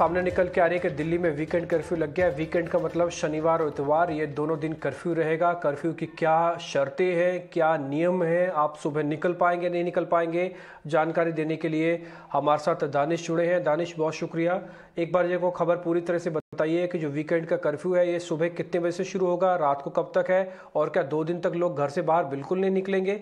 सामने निकल के आ रही है कि दिल्ली में वीकेंड कर्फ्यू लग गया है वीकेंड का मतलब शनिवार और इतवार ये दोनों दिन कर्फ्यू रहेगा कर्फ्यू की क्या शर्तें हैं क्या नियम हैं आप सुबह निकल पाएंगे नहीं निकल पाएंगे जानकारी देने के लिए हमारे साथ दानिश जुड़े हैं दानिश बहुत शुक्रिया एक बार जो खबर पूरी तरह से बताइए कि जो वीकेंड का कर्फ्यू है ये सुबह कितने बजे से शुरू होगा रात को कब तक है और क्या दो दिन तक लोग घर से बाहर बिल्कुल नहीं निकलेंगे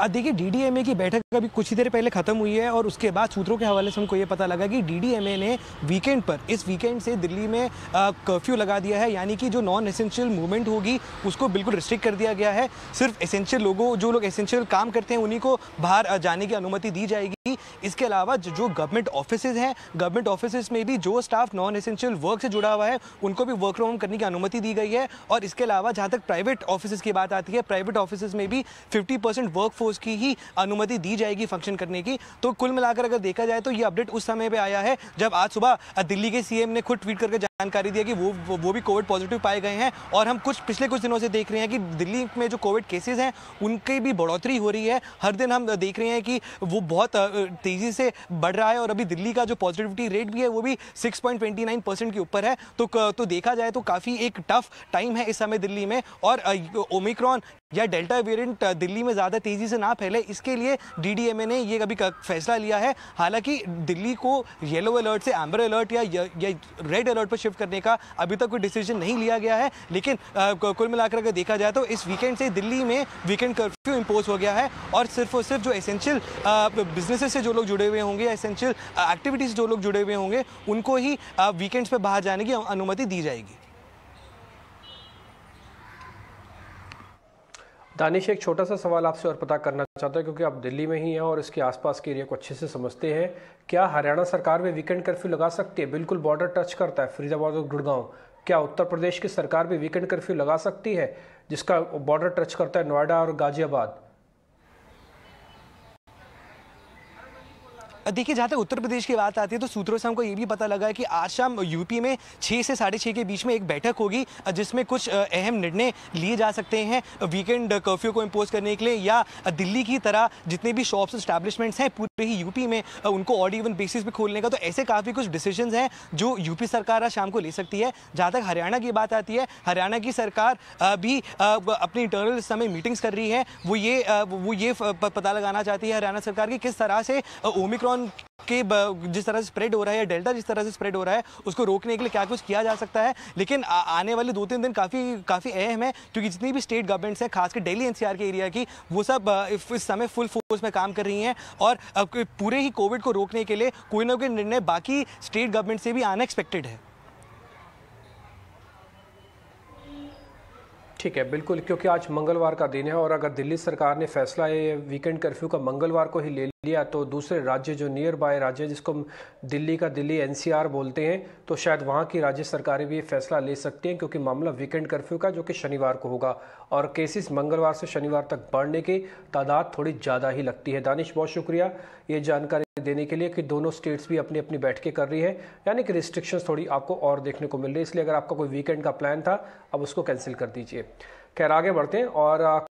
अब देखिए डीडीएमए की बैठक अभी कुछ ही देर पहले खत्म हुई है और उसके बाद सूत्रों के हवाले से हमको ये पता लगा कि डीडीएमए ने वीकेंड पर इस वीकेंड से दिल्ली में कर्फ्यू लगा दिया है यानी कि जो नॉन एसेंशियल मूवमेंट होगी उसको बिल्कुल रिस्ट्रिक्ट कर दिया गया है सिर्फ एसेंशियल लोगों जो लोग एसेंशियल काम करते हैं उन्हीं को बाहर जाने की अनुमति दी जाएगी इसके अलावा जो गवर्नमेंट ऑफिस हैं गवर्नमेंट ऑफिस में भी जो स्टाफ नॉन एसेंशियल वर्क से जुड़ा हुआ है उनको भी वर्क फ्रॉम होम करने की अनुमति दी गई है और इसके अलावा जहाँ तक प्राइवेट ऑफिस की बात आती है प्राइवेट ऑफिस में भी फिफ्टी परसेंट की ही अनुमति दी जाएगी फंक्शन करने की तो कुल मिलाकर अगर देखा जाए तो ये अपडेट उस समय पर आया है जब आज सुबह दिल्ली के सीएम ने खुद ट्वीट करके जानकारी दिया कि वो वो भी कोविड पॉजिटिव पाए गए हैं और हम कुछ पिछले कुछ दिनों से देख रहे हैं कि दिल्ली में जो कोविड केसेस हैं उनकी भी बढ़ोतरी हो रही है हर दिन हम देख रहे हैं कि वो बहुत तेज़ी से बढ़ रहा है और अभी दिल्ली का जो पॉजिटिविटी रेट भी है वो भी 6.29 परसेंट के ऊपर है तो तो देखा जाए तो काफ़ी एक टफ टाइम है इस समय दिल्ली में और ओमिक्रॉन या डेल्टा वेरिएंट दिल्ली में ज़्यादा तेज़ी से ना फैले इसके लिए डीडीएमए ने ये अभी फैसला लिया है हालांकि दिल्ली को येलो अलर्ट से एम्बर अलर्ट या, या, रेड अलर्ट पर शिफ्ट करने का अभी तक कोई डिसीजन नहीं लिया गया है लेकिन आ, कुल मिलाकर अगर देखा जाए तो इस वीकेंड से दिल्ली में वीकेंड कर्फ्यू इम्पोज हो गया है और सिर्फ और सिर्फ जो एसेंशियल बिजनेसेस से जो लोग जुड़े हुए होंगे एसेंशियल एक्टिविटीज़ से जो लोग जुड़े हुए होंगे उनको ही वीकेंड्स पर बाहर जाने की अनुमति दी जाएगी दानिश एक छोटा सा सवाल आपसे और पता करना चाहता है क्योंकि आप दिल्ली में ही हैं और इसके आसपास के एरिया को अच्छे से समझते हैं क्या हरियाणा सरकार भी वीकेंड कर्फ्यू लगा सकती है बिल्कुल बॉर्डर टच करता है फरीदाबाद और गुड़गांव क्या उत्तर प्रदेश की सरकार भी वीकेंड कर्फ्यू लगा सकती है जिसका बॉर्डर टच करता है नोएडा और गाजियाबाद देखिए जहाँ तक उत्तर प्रदेश की बात आती है तो सूत्रों से हमको ये भी पता लगा है कि आज शाम यूपी में छः से साढ़े छः के बीच में एक बैठक होगी जिसमें कुछ अहम निर्णय लिए जा सकते हैं वीकेंड कर्फ्यू को इम्पोज करने के लिए या दिल्ली की तरह जितने भी शॉप्स इस्टेब्लिशमेंट्स हैं पूरे ही यूपी में उनको ऑड इवन बेसिस पे खोलने का तो ऐसे काफ़ी कुछ डिसीजन हैं जो यूपी सरकार आज शाम को ले सकती है जहाँ तक हरियाणा की बात आती है हरियाणा की सरकार भी अपनी इंटरनल समय मीटिंग्स कर रही है वो ये वो ये पता लगाना चाहती है हरियाणा सरकार की किस तरह से ओमिक्रॉन ओमिक्रॉन के जिस तरह से स्प्रेड हो रहा है या डेल्टा जिस तरह से स्प्रेड हो रहा है उसको रोकने के लिए क्या कुछ किया जा सकता है लेकिन आ, आने वाले दो तीन दिन काफ़ी काफ़ी अहम है क्योंकि जितनी भी स्टेट गवर्नमेंट्स हैं खासकर डेली एनसीआर के एरिया की वो सब इस समय फुल फोर्स में काम कर रही हैं और पूरे ही कोविड को रोकने के लिए कोई ना कोई निर्णय बाकी स्टेट गवर्नमेंट से भी अनएक्सपेक्टेड है ठीक है बिल्कुल क्योंकि आज मंगलवार का दिन है और अगर दिल्ली सरकार ने फैसला ये वीकेंड कर्फ्यू का मंगलवार को ही ले लिया तो दूसरे राज्य जो नियर बाय राज्य जिसको हम दिल्ली का दिल्ली एनसीआर बोलते हैं तो शायद वहाँ की राज्य सरकारें भी ये फैसला ले सकती हैं क्योंकि मामला वीकेंड कर्फ्यू का जो कि शनिवार को होगा और केसेस मंगलवार से शनिवार तक बढ़ने की तादाद थोड़ी ज़्यादा ही लगती है दानिश बहुत शुक्रिया ये जानकारी देने के लिए कि दोनों स्टेट्स भी अपनी अपनी बैठकें कर रही है यानी कि रिस्ट्रिक्शंस थोड़ी आपको और देखने को मिल रही है इसलिए अगर आपका कोई वीकेंड का प्लान था अब उसको कैंसिल कर दीजिए खैर आगे बढ़ते हैं और